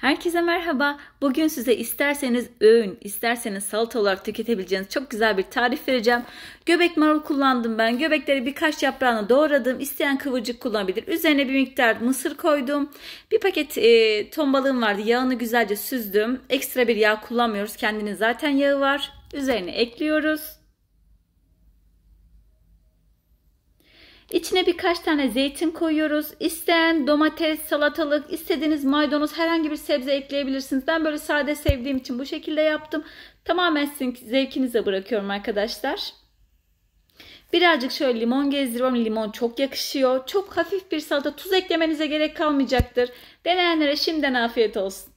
Herkese merhaba. Bugün size isterseniz öğün, isterseniz salata olarak tüketebileceğiniz çok güzel bir tarif vereceğim. Göbek marul kullandım ben. Göbekleri birkaç yaprağını doğradım. İsteyen kıvırcık kullanabilir. Üzerine bir miktar mısır koydum. Bir paket e, ton balığım vardı. Yağını güzelce süzdüm. Ekstra bir yağ kullanmıyoruz. Kendinin zaten yağı var. Üzerine ekliyoruz. İçine birkaç tane zeytin koyuyoruz. İsteyen domates, salatalık, istediğiniz maydanoz herhangi bir sebze ekleyebilirsiniz. Ben böyle sade sevdiğim için bu şekilde yaptım. Tamamen sizin zevkinize bırakıyorum arkadaşlar. Birazcık şöyle limon gezdiriyorum. Limon çok yakışıyor. Çok hafif bir salata tuz eklemenize gerek kalmayacaktır. Deneyenlere şimdiden afiyet olsun.